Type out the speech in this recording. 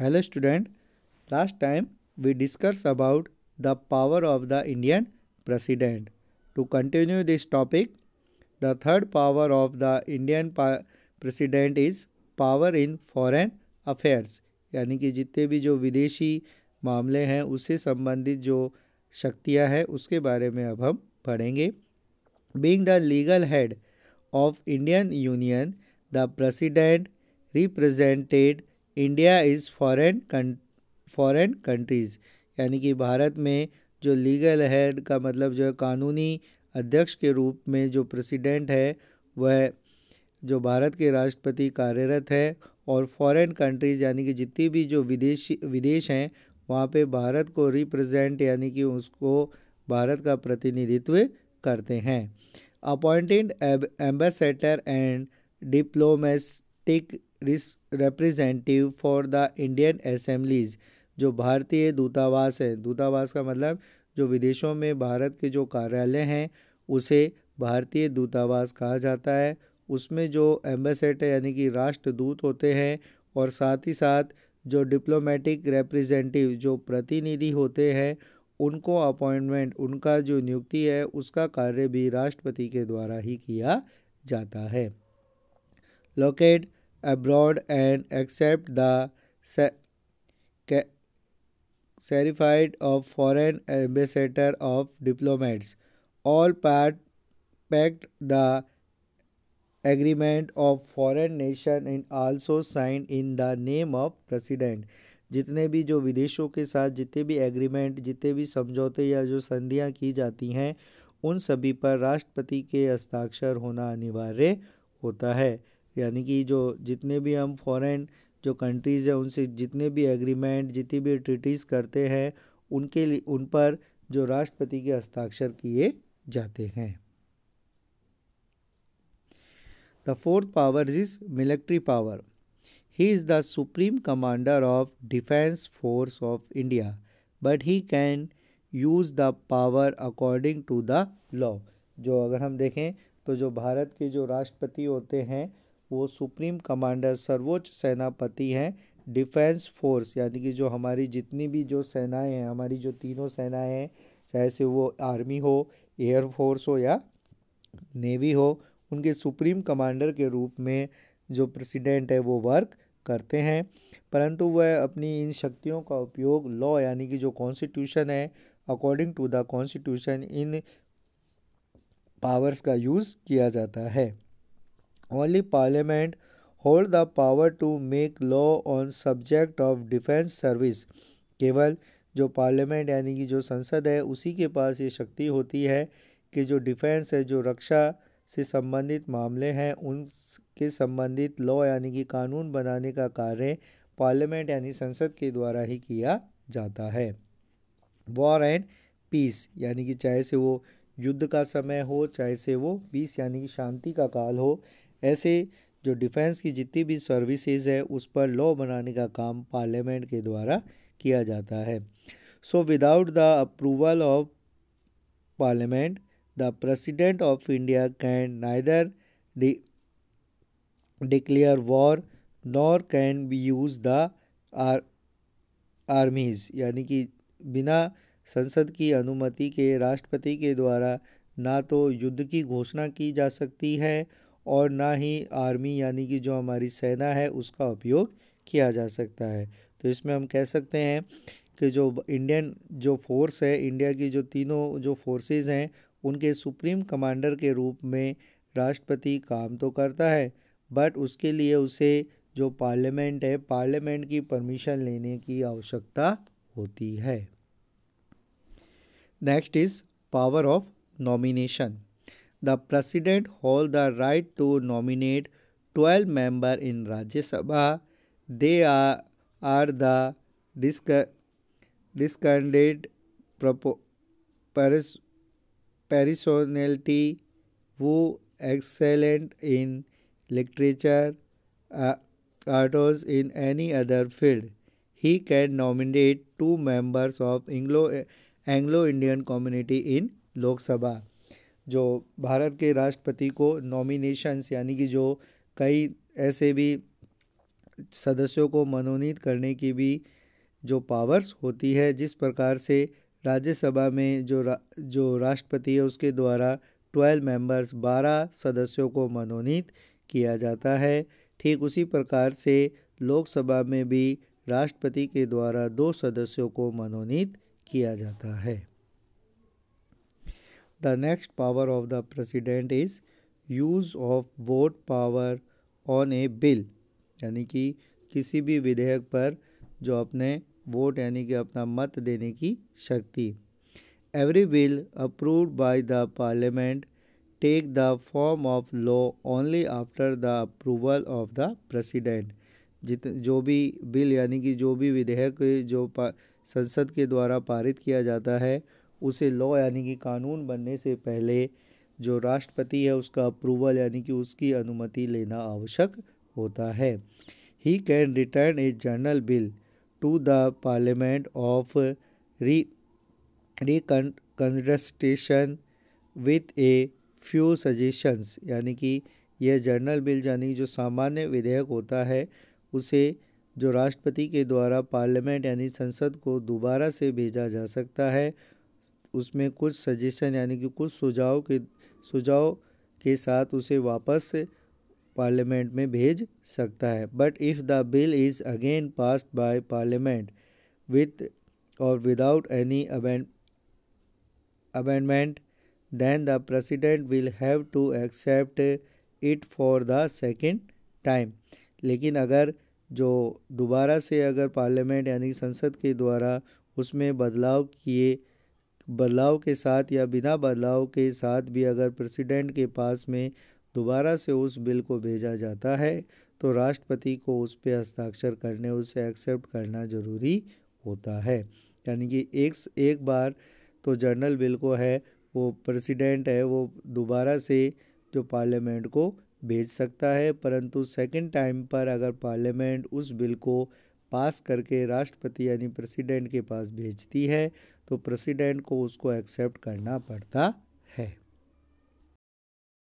Hello student last time we discuss about the power of the Indian president to continue this topic the third power of the Indian president is power in foreign affairs यानी कि जितने भी जो विदेशी मामले हैं उससे संबंधित जो शक्तियां हैं उसके बारे में अब हम पढ़ेंगे being the legal head of Indian union the president represented India is foreign foreign countries यानी कि भारत में जो लीगल हेड का मतलब जो है कानूनी अध्यक्ष के रूप में जो प्रेसिडेंट है वह जो भारत के राष्ट्रपति कार्यरत है और फॉरेन कंट्रीज़ यानी कि जितनी भी जो विदेशी विदेश हैं वहाँ पे भारत को रिप्रेजेंट यानी कि उसको भारत का प्रतिनिधित्व करते हैं appointed ambassador and diplomatic representative for the Indian assemblies जो भारतीय दूतावास है दूतावास का मतलब जो विदेशों में भारत के जो कार्यालय हैं उसे भारतीय दूतावास कहा जाता है उसमें जो एम्बेसडर यानी कि राष्ट्रदूत होते हैं और साथ ही साथ जो डिप्लोमेटिक रिप्रेजेंटेटिव जो प्रतिनिधि होते हैं उनको अपॉइंटमेंट उनका जो नियुक्ति है उसका कार्य भी राष्ट्रपति के द्वारा ही किया जाता है locate abroad and accept the certificate of foreign ambassador of diplomats all part pact the agreement of foreign nation and also signed in the name of president जितने भी जो विदेशों के साथ जितने भी एग्रीमेंट जितने भी समझौते या जो संधियां की जाती हैं उन सभी पर राष्ट्रपति के हस्ताक्षर होना अनिवार्य होता है यानी कि जो जितने भी हम फॉरेन जो कंट्रीज़ हैं उनसे जितने भी एग्रीमेंट जितनी भी ट्रिटीज़ करते हैं उनके लिए उन पर जो राष्ट्रपति के हस्ताक्षर किए जाते हैं the fourth power is military power he is the supreme commander of defence force of India but he can use the power according to the law जो अगर हम देखें तो जो भारत के जो राष्ट्रपति होते हैं वो सुप्रीम कमांडर सर्वोच्च सेनापति हैं डिफेंस फोर्स यानी कि जो हमारी जितनी भी जो सेनाएं हैं हमारी जो तीनों सेनाएं हैं चाहे से वो आर्मी हो एयर फोर्स हो या नेवी हो उनके सुप्रीम कमांडर के रूप में जो प्रेसिडेंट है वो वर्क करते हैं परंतु वह अपनी इन शक्तियों का उपयोग लॉ यानी कि जो कॉन्स्टिट्यूशन है अकॉर्डिंग टू द कॉन्स्टिट्यूशन इन पावर्स का यूज़ किया जाता है Only Parliament hold the power to make law on subject of defence service. केवल जो पार्लियामेंट यानी कि जो संसद है उसी के पास ये शक्ति होती है कि जो डिफेंस है जो रक्षा से संबंधित मामले हैं उनके संबंधित लॉ यानी कि कानून बनाने का कार्य पार्लियामेंट यानी संसद के द्वारा ही किया जाता है वॉर एंड पीस यानी कि चाहे से वो युद्ध का समय हो चाहे से वो पीस यानी कि शांति का काल हो ऐसे जो डिफेंस की जितनी भी सर्विसेज है उस पर लॉ बनाने का काम पार्लियामेंट के द्वारा किया जाता है so without the approval of parliament the president of India can neither declare war nor can be use the R armies यानी कि बिना संसद की अनुमति के राष्ट्रपति के द्वारा ना तो युद्ध की घोषणा की जा सकती है और ना ही आर्मी यानी कि जो हमारी सेना है उसका उपयोग किया जा सकता है तो इसमें हम कह सकते हैं कि जो इंडियन जो फोर्स है इंडिया की जो तीनों जो फोर्सेस हैं उनके सुप्रीम कमांडर के रूप में राष्ट्रपति काम तो करता है बट उसके लिए उसे जो पार्लियामेंट है पार्लियामेंट की परमिशन लेने की आवश्यकता होती है next is power of nomination the President holds the right to nominate 12 members in Rajya Sabha. They are, are the discarded personality who excellent in literature, uh, artists in any other field. He can nominate two members of Anglo Anglo-Indian community in Lok Sabha. जो भारत के राष्ट्रपति को nominations यानी कि जो कई ऐसे भी सदस्यों को मनोनीत करने की भी जो पावर्स होती है जिस प्रकार से राज्यसभा में जो रा, जो राष्ट्रपति है उसके द्वारा ट्वेल्व मेंबर्स बारह सदस्यों को मनोनीत किया जाता है ठीक उसी प्रकार से लोकसभा में भी राष्ट्रपति के द्वारा दो सदस्यों को मनोनीत किया जाता है the next power of the president is use of vote power on a bill यानी कि किसी भी विधेयक पर जो अपने वोट यानी कि अपना मत देने की शक्ति every bill approved by the parliament take the form of law only after the approval of the president जित जो भी बिल यानी कि जो भी विधेयक जो संसद के द्वारा पारित किया जाता है उसे लॉ यानी कि कानून बनने से पहले जो राष्ट्रपति है उसका अप्रूवल यानी कि उसकी अनुमति लेना आवश्यक होता है he can return a general bill to the parliament of re reconsideration with a few suggestions यानी कि यह जर्नल बिल यानी जो सामान्य विधेयक होता है उसे जो राष्ट्रपति के द्वारा पार्लियामेंट यानी संसद को दोबारा से भेजा जा सकता है उसमें कुछ सजेशन यानी कि कुछ सुझाव के सुझाव के साथ उसे वापस पार्लियामेंट में भेज सकता है but if the bill is again passed by parliament with और without any amendment then the president will have to accept it for the second time लेकिन अगर जो दोबारा से अगर पार्लियामेंट यानी संसद के द्वारा उसमें बदलाव किए बदलाव के साथ या बिना बदलाव के साथ भी अगर प्रेसिडेंट के पास में दोबारा से उस बिल को भेजा जाता है तो राष्ट्रपति को उस पर हस्ताक्षर करने उसे एक्सेप्ट करना ज़रूरी होता है यानी कि एक एक बार तो जर्नल बिल को है वो प्रेसिडेंट है वो दोबारा से जो पार्लियामेंट को भेज सकता है परंतु सेकंड टाइम पर अगर पार्लियामेंट उस बिल को पास करके राष्ट्रपति यानी प्रेसिडेंट के पास भेजती है तो प्रेसिडेंट को उसको एक्सेप्ट करना पड़ता है